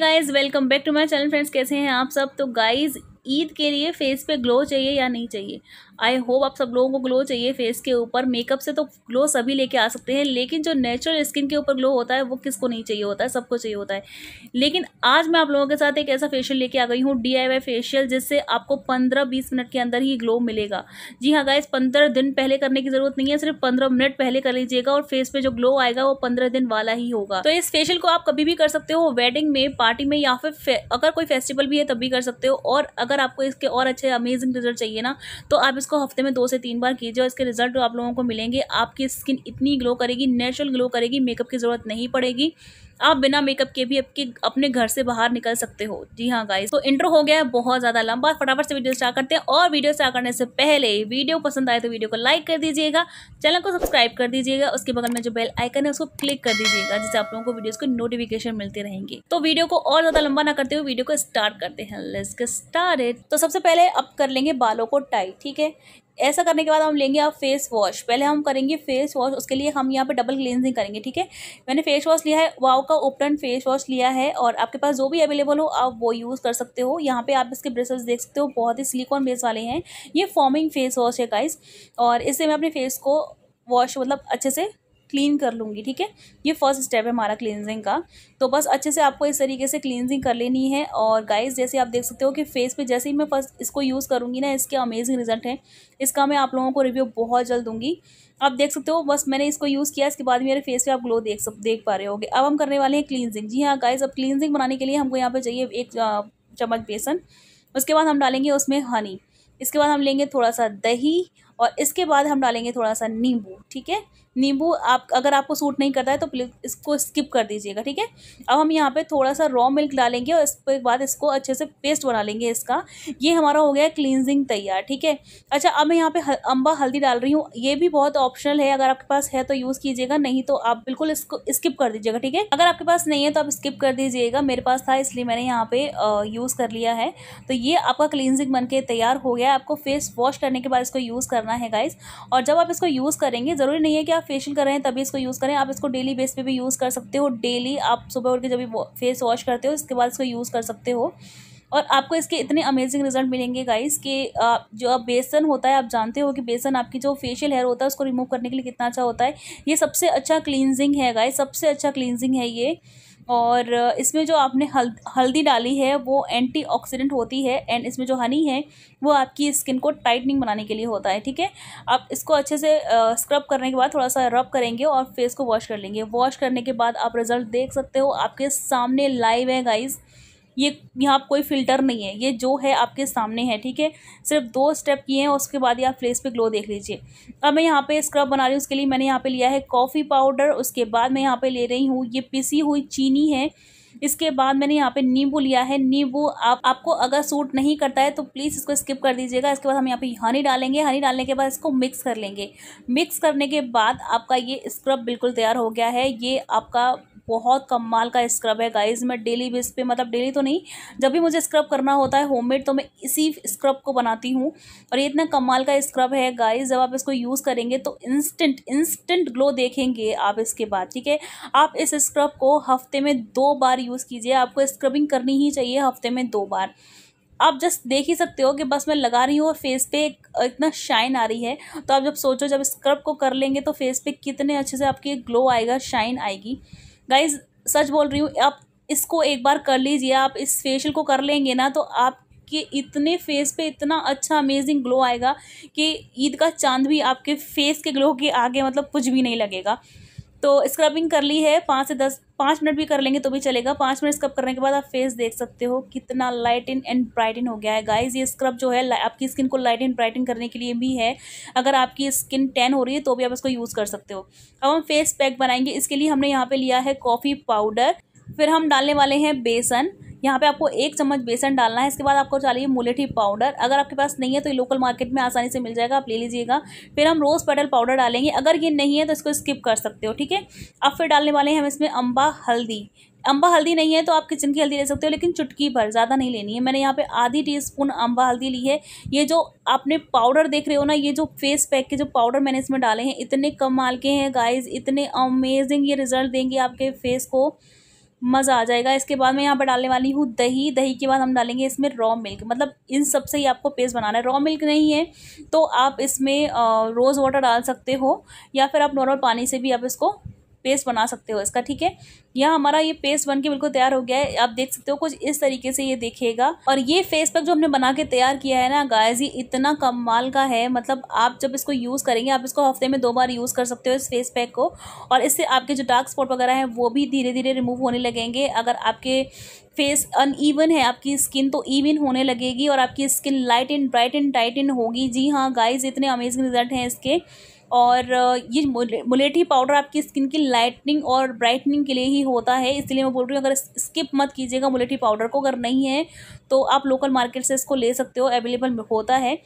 guys welcome back to my channel friends कैसे हैं आप सब तो गाइज ईद के लिए फेस पे ग्लो चाहिए या नहीं चाहिए आई होप आप सब लोगों को ग्लो चाहिए फेस के ऊपर मेकअप से तो ग्लो सभी लेके आ सकते हैं लेकिन जो नेचुरल स्किन के ऊपर ग्लो होता है वो किसको नहीं चाहिए होता है सबको चाहिए होता है लेकिन आज मैं आप लोगों के साथ एक ऐसा फेशियल लेके आ गई हूँ डी फेशियल जिससे आपको पंद्रह बीस मिनट के अंदर ही ग्लो मिलेगा जी हाँ गाइज पंद्रह दिन पहले करने की जरूरत नहीं है सिर्फ पंद्रह मिनट पहले कर लीजिएगा और फेस पे जो ग्लो आएगा वो पंद्रह दिन वाला ही होगा तो इस फेशियल को आप कभी भी कर सकते हो वेडिंग में पार्टी में या फिर अगर कोई फेस्टिवल भी है तब भी कर सकते हो और अगर आपको इसके और अच्छे अमेजिंग रिजल्ट चाहिए ना तो आप इसको इसको हफ्ते में दो से तीन बार कीजिए और इसके रिजल्ट आप लोगों को मिलेंगे आपकी स्किन इतनी ग्लो करेगी नेचुरल ग्लो करेगी मेकअप की ज़रूरत नहीं पड़ेगी आप बिना मेकअप के भी आपके अपने घर से बाहर निकल सकते हो जी हाँ गाइस तो इंट्रो हो गया है बहुत ज़्यादा लंबा फटाफट से वीडियो स्टार्ट करते हैं और वीडियो स्टार्ट करने से पहले वीडियो पसंद आए तो वीडियो को लाइक कर दीजिएगा चैनल को सब्सक्राइब कर दीजिएगा उसके बगल में जो बेल आइकन है उसको क्लिक कर दीजिएगा जिससे आप लोगों को वीडियो को नोटिफिकेशन मिलती रहेंगी तो वीडियो को और ज़्यादा लंबा ना करते हुए वीडियो को स्टार्ट करते हैं तो सबसे पहले अब कर लेंगे बालों को टाइट ठीक है ऐसा करने के बाद हम लेंगे आप फेस वॉश पहले हम करेंगे फेस वॉश उसके लिए हम यहाँ पे डबल क्लेंजिंग करेंगे ठीक है मैंने फेस वॉश लिया है वाव का ओपन फेस वॉश लिया है और आपके पास जो भी अवेलेबल हो आप वो यूज़ कर सकते हो यहाँ पे आप इसके ब्रेसल्स देख सकते हो बहुत ही सिलिकॉन बेस वाले हैं ये फॉर्मिंग फेस वॉश है गाइस और इससे मैं अपने फेस को वॉश मतलब अच्छे से क्लीन कर लूँगी ठीक है ये फर्स्ट स्टेप है हमारा क्लिनजिंग का तो बस अच्छे से आपको इस तरीके से क्लिनजिंग कर लेनी है और गाइस जैसे आप देख सकते हो कि फेस पे जैसे ही मैं फर्स्ट इसको यूज़ करूँगी ना इसके अमेजिंग रिजल्ट हैं इसका मैं आप लोगों को रिव्यू बहुत जल्द दूँगी आप देख सकते हो बस मैंने इसको यूज़ किया इसके बाद मेरे फेस पे आप ग्लो देख सक देख पा रहे होगे अब हम करने वाले हैं क्लिनजिंग जी हाँ गाइस अब क्लिनजिंग बनाने के लिए हमको यहाँ पर चाहिए एक चम्मच बेसन उसके बाद हम डालेंगे उसमें हनी इसके बाद हम लेंगे थोड़ा सा दही और इसके बाद हम डालेंगे थोड़ा सा नींबू ठीक है नींबू आप अगर आपको सूट नहीं करता है तो प्लीज़ इसको स्किप कर दीजिएगा ठीक है अब हम यहाँ पे थोड़ा सा रॉ मिल्क डालेंगे और इसके बाद इसको अच्छे से पेस्ट बना लेंगे इसका ये हमारा हो गया क्लिनजिंग तैयार ठीक है अच्छा अब मैं यहाँ पे अम्बा हल्दी डाल रही हूँ ये भी बहुत ऑप्शनल है अगर आपके पास है तो यूज़ कीजिएगा नहीं तो आप बिल्कुल इसको स्किप कर दीजिएगा ठीक है अगर आपके पास नहीं है तो आप स्किप कर दीजिएगा मेरे पास था इसलिए मैंने यहाँ पे यूज़ कर लिया है तो ये आपका क्लिनजिंग बन तैयार हो गया आपको फेस वॉश करने के बाद इसको यूज़ करना है गाइज और जब आप इसको यूज़ करेंगे ज़रूरी नहीं है कि आप फेशियल कर रहे हैं तभी इसको यूज़ करें आप इसको डेली बेस पे भी यूज़ कर सकते हो डेली आप सुबह उठ के जब भी फेस वॉश करते हो इसके बाद इसको यूज़ कर सकते हो और आपको इसके इतने अमेजिंग रिजल्ट मिलेंगे गाइस कि आप जो आप बेसन होता है आप जानते हो कि बेसन आपकी जो फेशियल हेयर होता है उसको रिमूव करने के लिए कितना अच्छा होता है ये सबसे अच्छा क्लींजिंग है गाइस सबसे अच्छा क्लिनजिंग है ये और इसमें जो आपने हल्दी डाली है वो एंटीऑक्सीडेंट होती है एंड इसमें जो हनी है वो आपकी स्किन को टाइटनिंग बनाने के लिए होता है ठीक है आप इसको अच्छे से स्क्रब करने के बाद थोड़ा सा रब करेंगे और फेस को वॉश कर लेंगे वॉश करने के बाद आप रिज़ल्ट देख सकते हो आपके सामने लाइव है गाइज़ ये यहाँ कोई फिल्टर नहीं है ये जो है आपके सामने है ठीक है सिर्फ दो स्टेप किए हैं उसके बाद ही आप फेस पे ग्लो देख लीजिए अब मैं यहाँ पे स्क्रब बना रही हूँ उसके लिए मैंने यहाँ पे लिया है कॉफ़ी पाउडर उसके बाद मैं यहाँ पे ले रही हूँ ये पिसी हुई चीनी है इसके बाद मैंने यहाँ पे नींबू लिया है नींबू आप आपको अगर सूट नहीं करता है तो प्लीज़ इसको स्किप कर दीजिएगा इसके बाद हम यहाँ पे हनी डालेंगे हनी डालने के बाद इसको मिक्स कर लेंगे मिक्स करने के बाद आपका ये स्क्रब बिल्कुल तैयार हो गया है ये आपका बहुत कमाल का स्क्रब है गाइज मैं डेली बेस पे मतलब डेली तो नहीं जब भी मुझे स्क्रब करना होता है होममेड तो मैं इसी स्क्रब को बनाती हूँ और ये इतना कमाल का स्क्रब है गाइज जब आप इसको यूज़ करेंगे तो इंस्टेंट इंस्टेंट ग्लो देखेंगे आप इसके बाद ठीक है आप इस स्क्रब को हफ्ते में दो बार यूज़ कीजिए आपको स्क्रबिंग करनी ही चाहिए हफ्ते में दो बार आप जस्ट देख ही सकते हो कि बस मैं लगा रही हूँ और फेस पे एक इतना शाइन आ रही है तो आप जब सोचो जब स्क्रब को कर लेंगे तो फेस पे कितने अच्छे से आपकी ग्लो आएगा शाइन आएगी गाइज सच बोल रही हूँ आप इसको एक बार कर लीजिए आप इस फेशियल को कर लेंगे ना तो आप आपके इतने फेस पे इतना अच्छा अमेजिंग ग्लो आएगा कि ईद का चांद भी आपके फेस के ग्लो के आगे मतलब कुछ भी नहीं लगेगा तो स्क्रबिंग कर ली है पाँच से दस पाँच मिनट भी कर लेंगे तो भी चलेगा पाँच मिनट स्क्रब करने के बाद आप फेस देख सकते हो कितना लाइट इन एंड इन हो गया है गाइज ये स्क्रब जो है आपकी स्किन को लाइट इन इन करने के लिए भी है अगर आपकी स्किन टैन हो रही है तो भी आप इसको यूज़ कर सकते हो अब हम फेस पैक बनाएंगे इसके लिए हमने यहाँ पर लिया है कॉफ़ी पाउडर फिर हम डालने वाले हैं बेसन यहाँ पे आपको एक चम्मच बेसन डालना है इसके बाद आपको चाहिए मुलेठी पाउडर अगर आपके पास नहीं है तो ये लोकल मार्केट में आसानी से मिल जाएगा आप ले लीजिएगा फिर हम रोज़ पेटल पाउडर डालेंगे अगर ये नहीं है तो इसको स्किप कर सकते हो ठीक है अब फिर डालने वाले हैं हम इसमें अम्बा हल्दी अम्बा हल्दी नहीं है तो आप किचन की हल्दी ले सकते हो लेकिन चुटकी भर ज़्यादा नहीं लेनी है मैंने यहाँ पे आधी टी स्पून अम्बा हल्दी ली है ये जो आपने पाउडर देख रहे हो ना ये जो फेस पैक के जो पाउडर मैंने इसमें डाले हैं इतने कमाल के हैं गाइज इतने अमेजिंग ये रिजल्ट देंगे आपके फेस को मज़ा आ जाएगा इसके बाद मैं यहाँ पर डालने वाली हूँ दही दही के बाद हम डालेंगे इसमें रॉ मिल्क मतलब इन सब से ही आपको पेस्ट बनाना है रॉ मिल्क नहीं है तो आप इसमें रोज़ वाटर डाल सकते हो या फिर आप नॉर्मल पानी से भी आप इसको पेस्ट बना सकते हो इसका ठीक है यह हमारा ये पेस्ट बन के बिल्कुल तैयार हो गया है आप देख सकते हो कुछ इस तरीके से ये देखेगा और ये फेस पैक जो हमने बना के तैयार किया है ना गायज ये इतना कम माल का है मतलब आप जब इसको यूज़ करेंगे आप इसको हफ्ते में दो बार यूज़ कर सकते हो इस फेस पैक को और इससे आपके जो डार्क स्पॉट वगैरह हैं वो भी धीरे धीरे रिमूव होने लगेंगे अगर आपके फेस ईवन है आपकी स्किन तो ईवन होने लगेगी और आपकी skin light and bright and tight and होगी जी हाँ गाइज इतने अमेजिंग रिजल्ट हैं इसके और ये मुलेठी पाउडर आपकी स्किन की लाइटनिंग और ब्राइटनिंग के लिए ही होता है इसलिए मैं बोल रही हूँ अगर स्किप मत कीजिएगा मुलेठी पाउडर को अगर नहीं है तो आप लोकल मार्केट से इसको ले सकते हो अवेलेबल होता है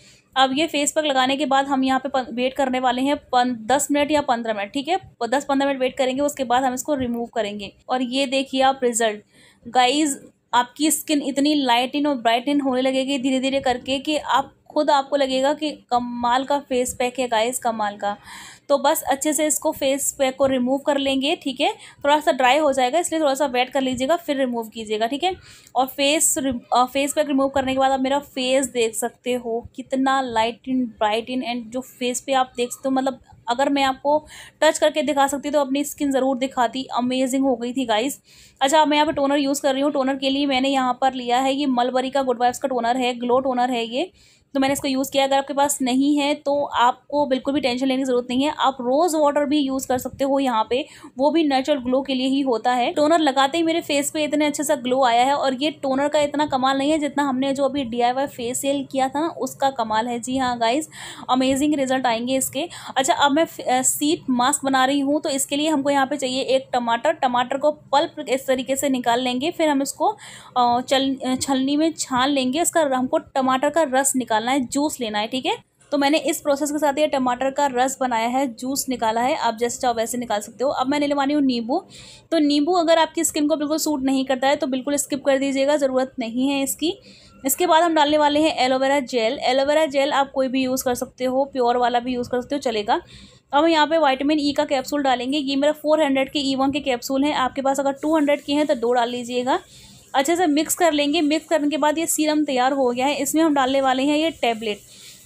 अब ये फेस पर लगाने के बाद हम यहाँ पे वेट करने वाले हैं पन, दस मिनट या पंद्रह मिनट ठीक है दस पंद्रह मिनट वेट करेंगे उसके बाद हम इसको रिमूव करेंगे और ये देखिए आप रिजल्ट गाइज आपकी स्किन इतनी लाइट इन और ब्राइट इन होने लगेगी धीरे धीरे करके कि आप खुद आपको लगेगा कि कमाल का फेस पैक है गाइस कमाल का तो बस अच्छे से इसको फेस पैक को रिमूव कर लेंगे ठीक है थोड़ा सा ड्राई हो जाएगा इसलिए थोड़ा सा वेट कर लीजिएगा फिर रिमूव कीजिएगा ठीक है और फेस फेस पैक रिमूव करने के बाद आप मेरा फेस देख सकते हो कितना lighten brighten and जो फेस पे आप देख सकते हो मतलब अगर मैं आपको टच करके दिखा सकती तो अपनी स्किन ज़रूर दिखाती अमेजिंग हो गई थी गाइस अच्छा मैं यहाँ पर टोनर यूज़ कर रही हूँ टोनर के लिए मैंने यहाँ पर लिया है ये मलबरी का गुड वाइफ्स का टोनर है ग्लो टोनर है ये तो मैंने इसको यूज़ किया अगर आपके पास नहीं है तो आपको बिल्कुल भी टेंशन लेने की ज़रूरत नहीं है आप रोज़ वाटर भी यूज़ कर सकते हो यहाँ पे वो भी नेचुरल ग्लो के लिए ही होता है टोनर लगाते ही मेरे फेस पे इतने अच्छे सा ग्लो आया है और ये टोनर का इतना कमाल नहीं है जितना हमने जो अभी डी फेस सेल किया था ना उसका कमाल है जी हाँ गाइज अमेजिंग रिजल्ट आएंगे इसके अच्छा अब मैं सीट मास्क बना रही हूँ तो इसके लिए हमको यहाँ पर चाहिए एक टमाटर टमाटर को पल्प इस तरीके से निकाल लेंगे फिर हम इसको चल छलनी में छान लेंगे इसका हमको टमाटर का रस निकाल निकालना है जूस लेना है ठीक है तो मैंने इस प्रोसेस के साथ ये टमाटर का रस बनाया है जूस निकाला है आप जैसे चाहो वैसे निकाल सकते हो अब मैंने ले मानी हूँ नींबू तो नींबू अगर आपकी स्किन को बिल्कुल सूट नहीं करता है तो बिल्कुल स्किप कर दीजिएगा ज़रूरत नहीं है इसकी इसके बाद हम डालने वाले हैं एलोवेरा जेल एलोवेरा जेल आप कोई भी यूज़ कर सकते हो प्योर वाला भी यूज़ कर सकते हो चलेगा तो हम यहाँ पे वाइटामिन ई e का कैप्सूल डालेंगे ये मेरा 400 के ई e वन के कैप्सूल हैं आपके पास अगर 200 के हैं तो दो डाल लीजिएगा अच्छे से मिक्स कर लेंगे मिक्स करने के बाद ये सीरम तैयार हो गया है इसमें हम डालने वाले हैं ये टैबलेट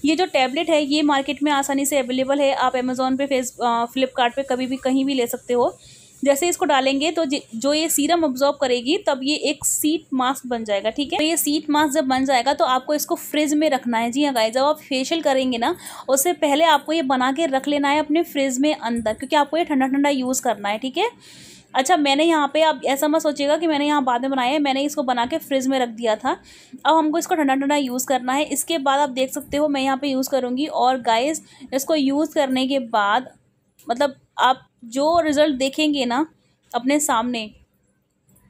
ये जो टैबलेट है ये मार्केट में आसानी से अवेलेबल है आप अमेज़ोन पे फेस फ्लिपकार्ट पे कभी भी कहीं भी ले सकते हो जैसे इसको डालेंगे तो जो ये सीरम ऑब्जॉर्व करेगी तब ये एक सीट मास्क बन जाएगा ठीक है तो ये सीट मास्क जब बन जाएगा तो आपको इसको फ्रिज में रखना है जी हाँ गाय जब आप फेशियल करेंगे ना उससे पहले आपको ये बना के रख लेना है अपने फ्रिज में अंदर क्योंकि आपको ये ठंडा ठंडा यूज़ करना है ठीक है अच्छा मैंने यहाँ पे आप ऐसा मत सोचिएगा कि मैंने यहाँ बाद में बनाया है मैंने इसको बना के फ्रिज में रख दिया था अब हमको इसको ठंडा ठंडा यूज़ करना है इसके बाद आप देख सकते हो मैं यहाँ पर यूज़ करूँगी और गाइस इसको यूज़ करने के बाद मतलब आप जो रिज़ल्ट देखेंगे ना अपने सामने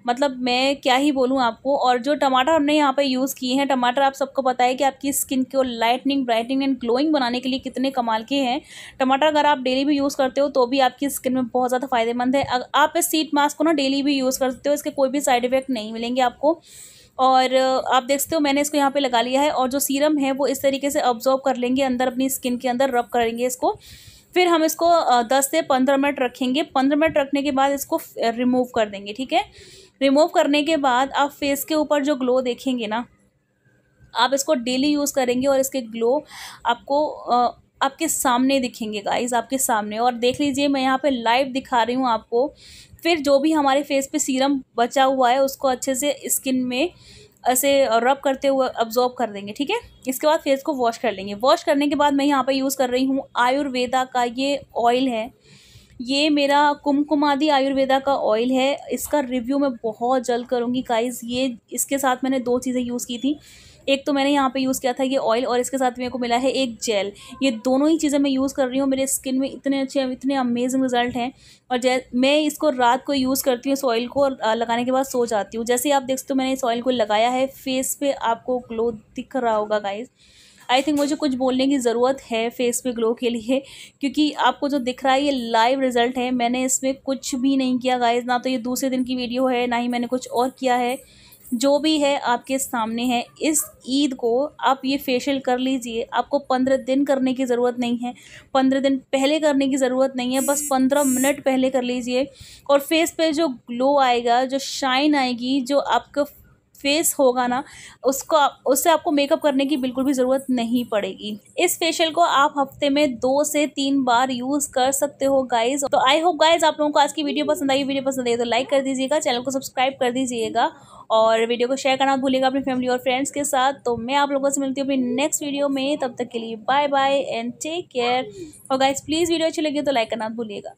मतलब मैं क्या ही बोलूँ आपको और जो टमाटर हमने यहाँ पे यूज़ किए हैं टमाटर आप सबको पता है कि आपकी स्किन को लाइटनिंग ब्राइटनिंग एंड ग्लोइंग बनाने के लिए कितने कमाल के हैं टमाटर अगर आप डेली भी यूज़ करते हो तो भी आपकी स्किन में बहुत ज़्यादा फ़ायदेमंद है आप इस सीट मास्क को ना डेली भी यूज़ करते हो इसके कोई भी साइड इफ़ेक्ट नहीं मिलेंगे आपको और आप देखते हो मैंने इसको यहाँ पे लगा लिया है और जो सीरम है वो इस तरीके से ऑब्जॉर्व कर लेंगे अंदर अपनी स्किन के अंदर रब करेंगे इसको फिर हम इसको दस से पंद्रह मिनट रखेंगे पंद्रह मिनट रखने के बाद इसको रिमूव कर देंगे ठीक है रिमूव करने के बाद आप फेस के ऊपर जो ग्लो देखेंगे ना आप इसको डेली यूज़ करेंगे और इसके ग्लो आपको आपके सामने दिखेंगे गाइस आपके सामने और देख लीजिए मैं यहाँ पे लाइव दिखा रही हूँ आपको फिर जो भी हमारे फेस पे सीरम बचा हुआ है उसको अच्छे से स्किन में ऐसे रब करते हुए अब्जॉर्ब कर देंगे ठीक है इसके बाद फेस को वॉश कर लेंगे वॉश करने के बाद मैं यहाँ पर यूज़ कर रही हूँ आयुर्वेदा का ये ऑयल है ये मेरा कुमकुम आदि आयुर्वेदा का ऑयल है इसका रिव्यू मैं बहुत जल्द करूँगी काइज़ ये इसके साथ मैंने दो चीज़ें यूज़ की थी एक तो मैंने यहाँ पे यूज़ किया था ये ऑयल और इसके साथ मेरे को मिला है एक जेल ये दोनों ही चीज़ें मैं यूज़ कर रही हूँ मेरे स्किन में इतने अच्छे इतने अमेजिंग रिजल्ट हैं और जै मैं इसको रात को यूज़ करती हूँ इस ऑयल को लगाने के बाद सो जाती हूँ जैसे आप देख सकते हो मैंने इस ऑयल को लगाया है फेस पर आपको ग्लो दिख रहा होगा गाइज़ आई थिंक मुझे कुछ बोलने की ज़रूरत है फेस पे ग्लो के लिए क्योंकि आपको जो दिख रहा है ये लाइव रिज़ल्ट है मैंने इसमें कुछ भी नहीं किया गाइज ना तो ये दूसरे दिन की वीडियो है ना ही मैंने कुछ और किया है जो भी है आपके सामने है इस ईद को आप ये फेशियल कर लीजिए आपको पंद्रह दिन करने की ज़रूरत नहीं है पंद्रह दिन पहले करने की ज़रूरत नहीं है बस पंद्रह मिनट पहले कर लीजिए और फेस पे जो ग्लो आएगा जो शाइन आएगी जो आपका फेस होगा ना उसको उससे आपको मेकअप करने की बिल्कुल भी ज़रूरत नहीं पड़ेगी इस फेशियल को आप हफ्ते में दो से तीन बार यूज़ कर सकते हो गाइज तो आई होप गाइज आप लोगों को आज की वीडियो पसंद आई वीडियो पसंद आई तो लाइक कर दीजिएगा चैनल को सब्सक्राइब कर दीजिएगा और वीडियो को शेयर करना भूलिएगा अपनी फैमिली और फ्रेंड्स के साथ तो मैं आप लोगों से मिलती हूँ अपनी नेक्स्ट वीडियो में तब तक के लिए bye bye and take care और गाइज प्लीज़ वीडियो अच्छी लगी तो लाइक करना भूलिएगा